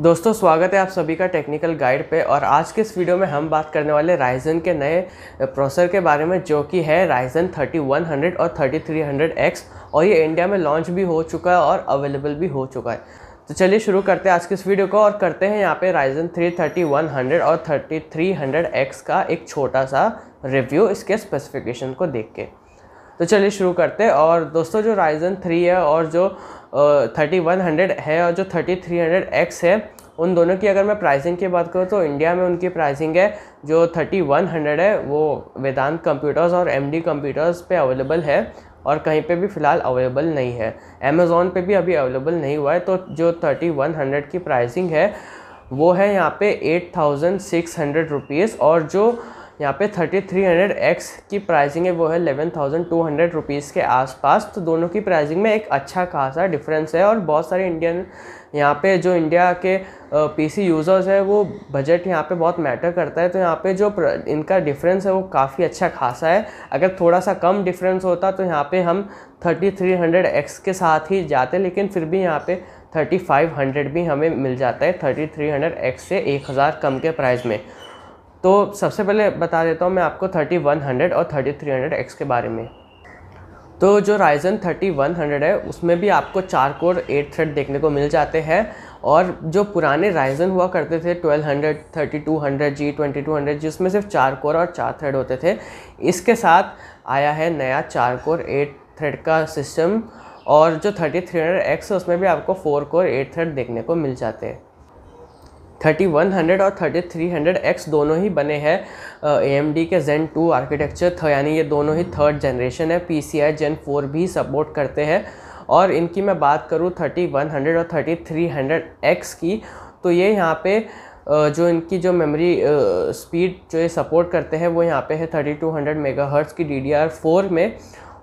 दोस्तों स्वागत है आप सभी का टेक्निकल गाइड पे और आज के इस वीडियो में हम बात करने वाले राइजन के नए प्रोसेसर के बारे में जो कि है राइजन 3100 और 3300X और ये इंडिया में लॉन्च भी हो चुका है और अवेलेबल भी हो चुका है तो चलिए शुरू करते हैं आज के इस वीडियो को और करते हैं यहाँ पे राइजन थ्री और थर्टी का एक छोटा सा रिव्यू इसके स्पेसिफिकेशन को देख के तो चलिए शुरू करते हैं और दोस्तों जो राइजन थ्री है और जो थर्टी वन हंड्रेड है और जो थर्टी थ्री हंड्रेड एक्स है उन दोनों की अगर मैं प्राइसिंग की बात करूँ तो इंडिया में उनकी प्राइसिंग है जो थर्टी वन हंड्रेड है वो वेदांत कंप्यूटर्स और एम डी कंप्यूटर्स पर अवेलेबल है और कहीं पे भी फ़िलहाल अवेलेबल नहीं है अमेज़ोन पे भी अभी अवेलेबल नहीं हुआ है तो जो थर्टी वन हंड्रेड की प्राइसिंग है वो है यहाँ पे eight thousand six hundred rupees और जो यहाँ पे 3300X की प्राइसिंग है वो है 11,200 रुपीस के आसपास तो दोनों की प्राइसिंग में एक अच्छा खासा डिफरेंस है और बहुत सारे इंडियन यहाँ पे जो इंडिया के पीसी यूज़र्स है वो बजट यहाँ पे बहुत मैटर करता है तो यहाँ पे जो इनका डिफरेंस है वो काफ़ी अच्छा खासा है अगर थोड़ा सा कम डिफरेंस होता तो यहाँ पर हम थर्टी के साथ ही जाते लेकिन फिर भी यहाँ पर 3500 भी हमें मिल जाता है 3300X से 1000 कम के प्राइस में तो सबसे पहले बता देता हूँ मैं आपको 3100 और 3300X के बारे में तो जो Ryzen 3100 है उसमें भी आपको चार कोर एट थ्रेड देखने को मिल जाते हैं और जो पुराने Ryzen हुआ करते थे 1200, हंड्रेड जी हंड्रेड जी उसमें सिर्फ चार कोर और चार थ्रेड होते थे इसके साथ आया है नया चार कोर एट थ्रेड का सिस्टम और जो 3300X है उसमें भी आपको फोर कोर एट थ्रेड देखने को मिल जाते हैं थर्टी वन हंड्रेड और थर्टी थ्री हंड्रेड एक्स दोनों ही बने हैं ए एम डी के जेन टू आर्किटेक्चर यानी ये दोनों ही थर्ड जनरेशन है P C I gen four भी सपोर्ट करते हैं और इनकी मैं बात करूँ थर्टी वन हंड्रेड और थर्टी थ्री हंड्रेड एक्स की तो ये यहाँ पे जो इनकी जो मेमोरी स्पीड जो ये सपोर्ट करते हैं वो यहाँ पे है thirty two hundred mega hertz की डी डी आर फोर में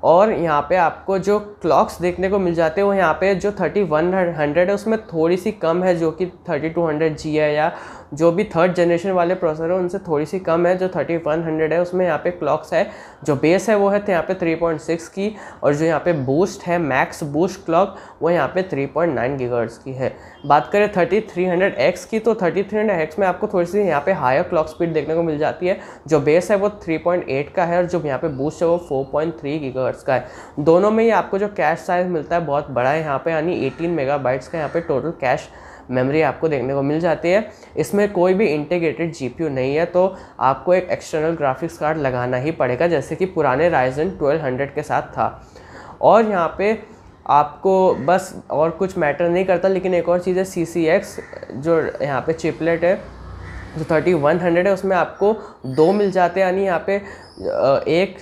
और यहाँ पे आपको जो क्लॉक्स देखने को मिल जाते हैं वो यहाँ पे जो थर्टी वन हंड्रेड है उसमें थोड़ी सी कम है जो कि थर्टी टू हंड्रेड जी है या जो भी थर्ड जनरेशन वाले प्रोसेसर है उनसे थोड़ी सी कम है जो थर्टी वन हंड्रेड है उसमें यहाँ पे क्लॉक्स है जो बेस है वो है तो यहाँ पे थ्री पॉइंट सिक्स की और जो यहाँ पे बूस्ट है मैक्स बूस्ट क्लॉक वो यहाँ पे थ्री पॉइंट नाइन गीगर्स की है बात करें थर्टी थ्री हंड्रेड एक्स की तो थर्टी थ्री हंड्रेड एक्स में आपको थोड़ी सी यहाँ पे हायर क्लॉक स्पीड देखने को मिल जाती है जो बेस है वो थ्री पॉइंट एट का है और जो यहाँ पे बूस्ट है वो फोर पॉइंट थ्री गीगर्स का है दोनों में ही आपको जो कैश साइज़ मिलता है बहुत बड़ा है यहाँ पे यानी एटीन मेगाबाइट्स का यहाँ पे टोटल कैश मेमोरी आपको देखने को मिल जाती है इसमें कोई भी इंटीग्रेटेड जीपीयू नहीं है तो आपको एक एक्सटर्नल ग्राफिक्स कार्ड लगाना ही पड़ेगा जैसे कि पुराने राइजन 1200 के साथ था और यहाँ पे आपको बस और कुछ मैटर नहीं करता लेकिन एक और चीज़ है सी सी एक्स जो यहाँ पे चिपलेट है जो थर्टी वन हंड्रेड है उसमें आपको दो मिल जाते हैं यानी यहाँ पे एक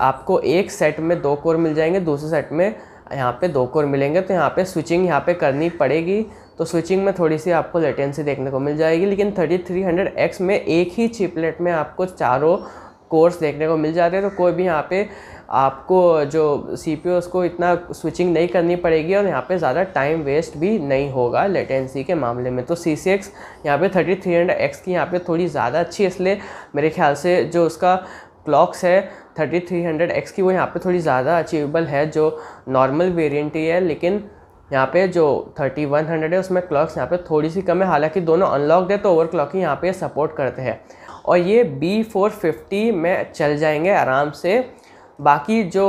आपको एक सेट में दो कोर मिल जाएंगे दूसरे सेट में यहाँ पे दो कोर मिलेंगे तो यहाँ पे स्विचिंग यहाँ पे करनी पड़ेगी तो स्विचिंग में थोड़ी सी आपको लेटेंसी देखने को मिल जाएगी लेकिन थर्टी थ्री हंड्रेड एक्स में एक ही चिपलेट में आपको चारों कोर्स देखने को मिल जाते हैं तो कोई भी यहाँ पे आपको जो सी पी उसको इतना स्विचिंग नहीं करनी पड़ेगी और यहाँ पे ज़्यादा टाइम वेस्ट भी नहीं होगा लेटेंसी के मामले में तो सी सी एक्स यहाँ पर थर्टी थ्री हंड्रेड एक्स की यहाँ पे थोड़ी ज़्यादा अच्छी इसलिए मेरे ख्याल से जो उसका क्लॉक्स है थर्टी थ्री हंड्रेड एक्स की वो यहाँ पे थोड़ी ज़्यादा अचीवेबल है जो नॉर्मल वेरिएंट ही है लेकिन यहाँ पे जो थर्टी वन हंड्रेड है उसमें क्लॉक्स यहाँ पे थोड़ी सी कम है हालांकि दोनों अनलॉक है तो ओवर क्लॉकिंग यहाँ पर सपोर्ट करते हैं और ये बी फोर फिफ्टी में चल जाएंगे आराम से बाकी जो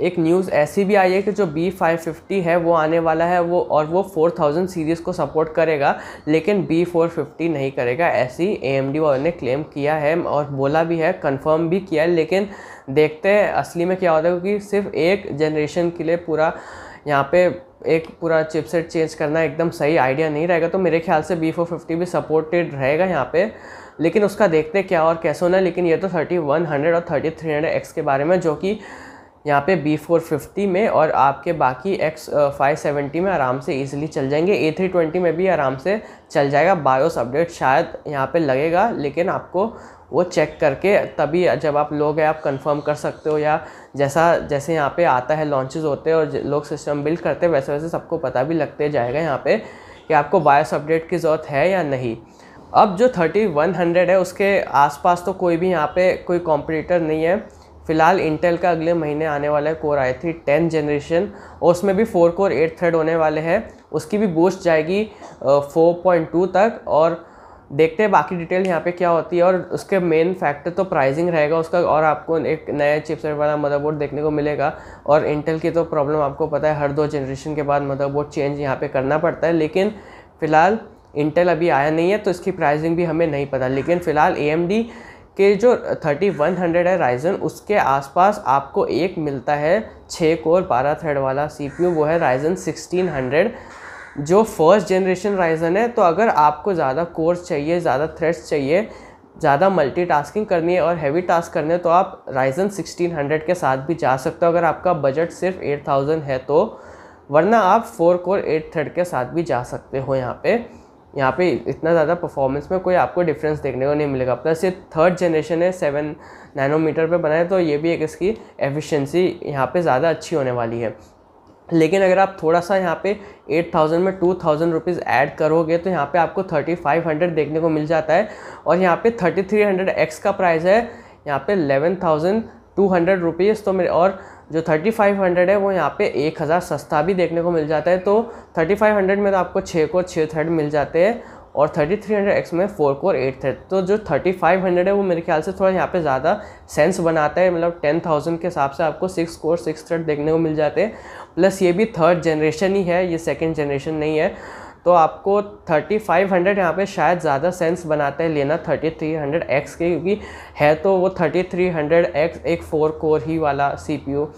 एक न्यूज़ ऐसी भी आई है कि जो बी फाइव फिफ्टी है वो आने वाला है वो और वो फोर थाउजेंड सीरीज़ को सपोर्ट करेगा लेकिन बी फोर फिफ्टी नहीं करेगा ऐसी ए एम डी वालों ने क्लेम किया है और बोला भी है कंफर्म भी किया है लेकिन देखते हैं असली में क्या होता है क्योंकि सिर्फ एक जनरेशन के लिए पूरा यहाँ पे एक पूरा चिपसेट चेंज करना एकदम सही आइडिया नहीं रहेगा तो मेरे ख्याल से बी फोर फिफ्टी भी सपोर्टेड रहेगा यहाँ पे लेकिन उसका देखते क्या और कैसे होना लेकिन ये तो थर्टी वन हंड्रेड और थर्टी थ्री हंड्रेड एक्स के बारे में जो कि यहाँ पे बी फोर फिफ्टी में और आपके बाकी एक्स फाइव सेवेंटी में आराम से ईजिली चल जाएंगे ए थ्री ट्वेंटी में भी आराम से चल जाएगा बायोस अपडेट शायद यहाँ पे लगेगा लेकिन आपको वो चेक करके तभी जब आप लोग हैं आप कंफर्म कर सकते हो या जैसा जैसे यहाँ पे आता है लॉन्चेस होते हैं और लोग सिस्टम बिल्ड करते हैं वैसे वैसे सबको पता भी लगते जाएगा यहाँ पर कि आपको बायोस अपडेट की ज़रूरत है या नहीं अब जो थर्टी वन हंड्रेड है उसके आस तो कोई भी यहाँ पर कोई कॉम्पिटिटर नहीं है फिलहाल इंटेल का अगले महीने आने वाला है core I three tenth generation और उसमें भी फोर कोर एट थ्रेड होने वाले हैं उसकी भी बूस्ट जाएगी फोर पॉइंट टू तक और देखते हैं बाकी डिटेल यहाँ पे क्या होती है और उसके मेन फैक्टर तो प्राइसिंग रहेगा उसका और आपको एक नया चिपसेट वाला मदरबोर्ड देखने को मिलेगा और इंटेल की तो प्रॉब्लम आपको पता है हर दो जनरेशन के बाद मदरबोर्ड चेंज यहाँ पे करना पड़ता है लेकिन फ़िलहाल इंटेल अभी आया नहीं है तो इसकी प्राइसिंग भी हमें नहीं पता लेकिन फ़िलहाल ए कि जो थर्टी वन हंड्रेड है राइजन उसके आसपास आपको एक मिलता है छः कोर बारह थ्रेड वाला सीपीयू वो है राइजन सिक्सटीन हंड्रेड जो फर्स्ट जनरेशन राइजन है तो अगर आपको ज़्यादा कोर्स चाहिए ज़्यादा थ्रेड्स चाहिए ज़्यादा मल्टीटास्किंग करनी है और हैवी टास्क करने है तो आप राइजन 1600 के साथ भी जा सकते हो अगर आपका बजट सिर्फ 8000 है तो वरना आप फोर कोर एट थर्ड के साथ भी जा सकते हो यहाँ पे यहाँ पे इतना ज़्यादा परफॉर्मेंस में कोई आपको डिफरेंस देखने को नहीं मिलेगा प्लस ये थर्ड जनरेशन है सेवन नैनोमीटर पे बनाए तो ये भी एक इसकी एफिशिएंसी यहाँ पे ज़्यादा अच्छी होने वाली है लेकिन अगर आप थोड़ा सा यहाँ पे 8000 में 2000 थाउजेंड रुपीज़ ऐड करोगे तो यहाँ पे आपको 3500 देखने को मिल जाता है और यहाँ पे 3300 एक्स का प्राइस है यहाँ पे 11200 थाउजेंड टू हंड्रेड रुपीज़ तो मेरे और जो 3500 है वो यहाँ पे 1000 सस्ता भी देखने को मिल जाता है तो 3500 में तो आपको छः कोर छः थ्रेड मिल जाते हैं और 3300X में फोर कोर एट थ्रेड तो जो 3500 है वो मेरे ख्याल से थोड़ा यहाँ पे ज़्यादा सेंस बनाता है मतलब 10000 के हिसाब से आपको सिक्स कोर सिक्स थ्रेड देखने को मिल जाते हैं प्लस ये भी थर्ड जनरेशन ही है ये सेकेंड जनरेशन नहीं है तो आपको 3500 यहाँ पर शायद ज़्यादा सेंस बनाता है लेना 3300X के क्योंकि है तो वो 3300X एक फोर कोर ही वाला सीपीयू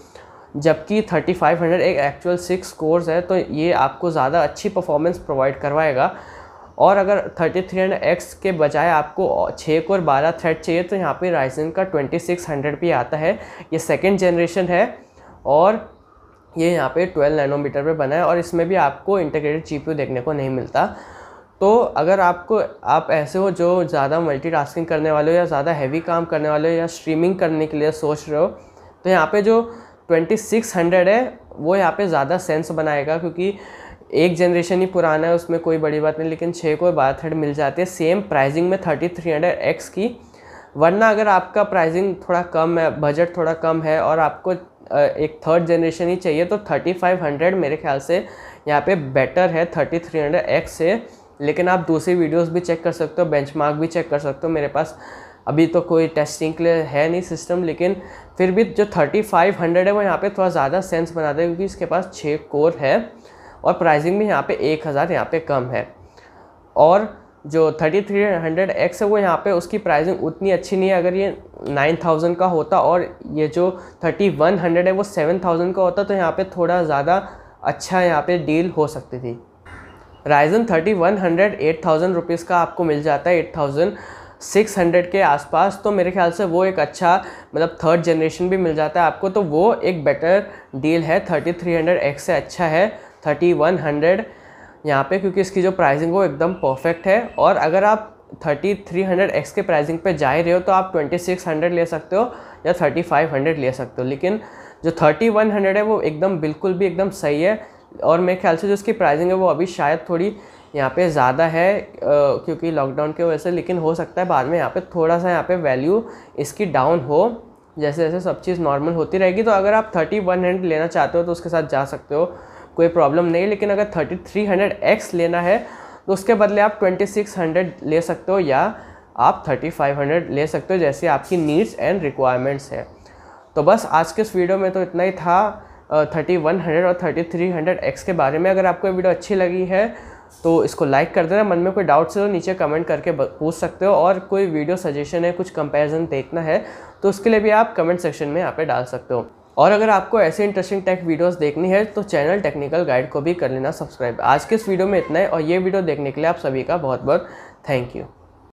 जबकि 3500 एक एक्चुअल सिक्स कोर्स है तो ये आपको ज़्यादा अच्छी परफॉर्मेंस प्रोवाइड करवाएगा और अगर 3300X के बजाय आपको छः कोर बारह थ्रेड चाहिए तो यहाँ पर राइजन का हंड्रेड भी आता है ये सेकेंड जनरेशन है और ये यहाँ पे 12 नैनोमीटर पे बना है और इसमें भी आपको इंटीग्रेटेड जीपीयू देखने को नहीं मिलता तो अगर आपको आप ऐसे हो जो ज़्यादा मल्टीटास्किंग करने वाले हो या ज़्यादा हैवी काम करने वाले हो या स्ट्रीमिंग करने के लिए सोच रहे हो तो यहाँ पे जो 2600 है वो यहाँ पे ज़्यादा सेंस बनाएगा क्योंकि एक जनरेशन ही पुराना है उसमें कोई बड़ी बात नहीं लेकिन छः को बारह थर्ड मिल जाती है सेम प्राइजिंग में थर्टी थ्री हंड्रेड एक्स की वरना अगर आपका प्राइजिंग थोड़ा कम है बजट थोड़ा कम है और आपको एक थर्ड जनरेशन ही चाहिए तो थर्टी फाइव हंड्रेड मेरे ख्याल से यहाँ पे बेटर है थर्टी थ्री हंड्रेड एक्स से लेकिन आप दूसरी वीडियोस भी चेक कर सकते हो बेंचमार्क भी चेक कर सकते हो मेरे पास अभी तो कोई टेस्टिंग के लिए है नहीं सिस्टम लेकिन फिर भी जो थर्टी फाइव हंड्रेड है वो यहाँ पे थोड़ा ज़्यादा सेंस बनाता है क्योंकि इसके पास छः कोर है और प्राइजिंग भी यहाँ पर एक हज़ार यहाँ पे कम है और जो थर्टी थ्री हंड्रेड एक्स है वो यहाँ पे उसकी प्राइसिंग उतनी अच्छी नहीं है अगर ये नाइन थाउजेंड का होता और ये जो थर्टी वन हंड्रेड है वो सेवन थाउजेंड का होता तो यहाँ पे थोड़ा ज़्यादा अच्छा यहाँ पे डील हो सकती थी Ryzen thirty one hundred eight thousand rupees का आपको मिल जाता है एट थाउजेंड सिक्स हंड्रेड के आसपास तो मेरे ख्याल से वो एक अच्छा मतलब थर्ड जनरेशन भी मिल जाता है आपको तो वो एक बेटर डील है थर्टी थ्री हंड्रेड एक्स से अच्छा है थर्टी वन हंड्रेड यहाँ पे क्योंकि इसकी जो प्राइसिंग वो एकदम परफेक्ट है और अगर आप थर्टी थ्री हंड्रेड एक्स के प्राइसिंग पे जा ही रहे हो तो आप ट्वेंटी सिक्स हंड्रेड ले सकते हो या थर्टी फाइव हंड्रेड ले सकते हो लेकिन जो थर्टी वन हंड्रेड है वो एकदम बिल्कुल भी एकदम सही है और मेरे ख्याल से जो इसकी प्राइसिंग है वो अभी शायद थोड़ी यहाँ पे ज़्यादा है क्योंकि लॉकडाउन की वजह से लेकिन हो सकता है बाद में यहाँ पर थोड़ा सा यहाँ पे वैल्यू इसकी डाउन हो जैसे जैसे सब चीज़ नॉर्मल होती रहेगी तो अगर आप थर्टी वन हंड्रेड लेना चाहते हो तो उसके साथ जा सकते हो कोई प्रॉब्लम नहीं लेकिन अगर थर्टी थ्री हंड्रेड एक्स लेना है तो उसके बदले आप ट्वेंटी सिक्स हंड्रेड ले सकते हो या आप थर्टी फाइव हंड्रेड ले सकते हो जैसे आपकी नीड्स एंड रिक्वायरमेंट्स है तो बस आज के इस वीडियो में तो इतना ही था थर्टी वन हंड्रेड और थर्टी थ्री हंड्रेड एक्स के बारे में अगर आपको ये वीडियो अच्छी लगी है तो इसको लाइक कर देना मन में कोई डाउट्स है तो नीचे कमेंट करके पूछ सकते हो और कोई वीडियो सजेशन है कुछ कंपैरिजन देखना है तो उसके लिए भी आप कमेंट सेक्शन में यहाँ पे डाल सकते हो और अगर आपको ऐसे इंटरेस्टिंग टेक वीडियोस देखनी है तो चैनल टेक्निकल गाइड को भी कर लेना सब्सक्राइब आज के इस वीडियो में इतना है और ये वीडियो देखने के लिए आप सभी का बहुत बहुत थैंक यू